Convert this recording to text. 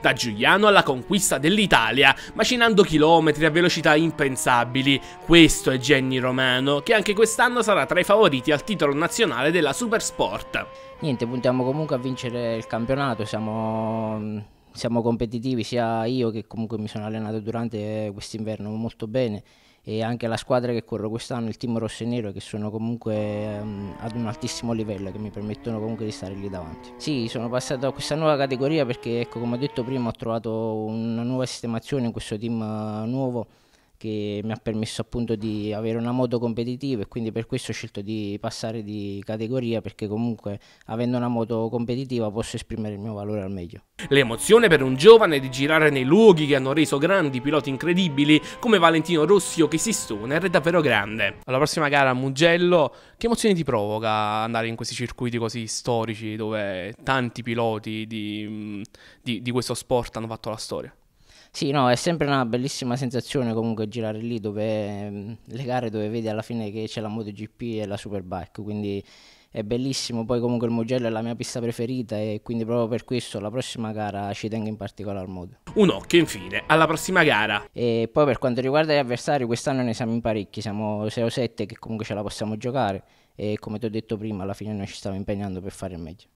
da Giuliano alla conquista dell'Italia, macinando chilometri a velocità impensabili. Questo è Jenny Romano, che anche quest'anno sarà tra i favoriti al titolo nazionale della Supersport. Niente, puntiamo comunque a vincere il campionato, siamo siamo competitivi sia io che comunque mi sono allenato durante quest'inverno molto bene e anche la squadra che corro quest'anno, il team rosso e nero, che sono comunque um, ad un altissimo livello, che mi permettono comunque di stare lì davanti. Sì, sono passato a questa nuova categoria perché, ecco, come ho detto prima, ho trovato una nuova sistemazione in questo team eh, nuovo che mi ha permesso appunto di avere una moto competitiva e quindi per questo ho scelto di passare di categoria perché comunque avendo una moto competitiva posso esprimere il mio valore al meglio. L'emozione per un giovane di girare nei luoghi che hanno reso grandi piloti incredibili come Valentino Rossi o Casey Stoner è davvero grande. Alla prossima gara a Mugello, che emozioni ti provoca andare in questi circuiti così storici dove tanti piloti di, di, di questo sport hanno fatto la storia? Sì, no, è sempre una bellissima sensazione comunque girare lì dove mm, le gare dove vedi alla fine che c'è la MotoGP e la Superbike, quindi è bellissimo. Poi comunque il Mugello è la mia pista preferita e quindi proprio per questo la prossima gara ci tengo in particolar modo. Un occhio infine alla prossima gara. E poi per quanto riguarda gli avversari, quest'anno ne siamo in parecchi, siamo 6 o 7 che comunque ce la possiamo giocare e come ti ho detto prima alla fine noi ci stiamo impegnando per fare il meglio.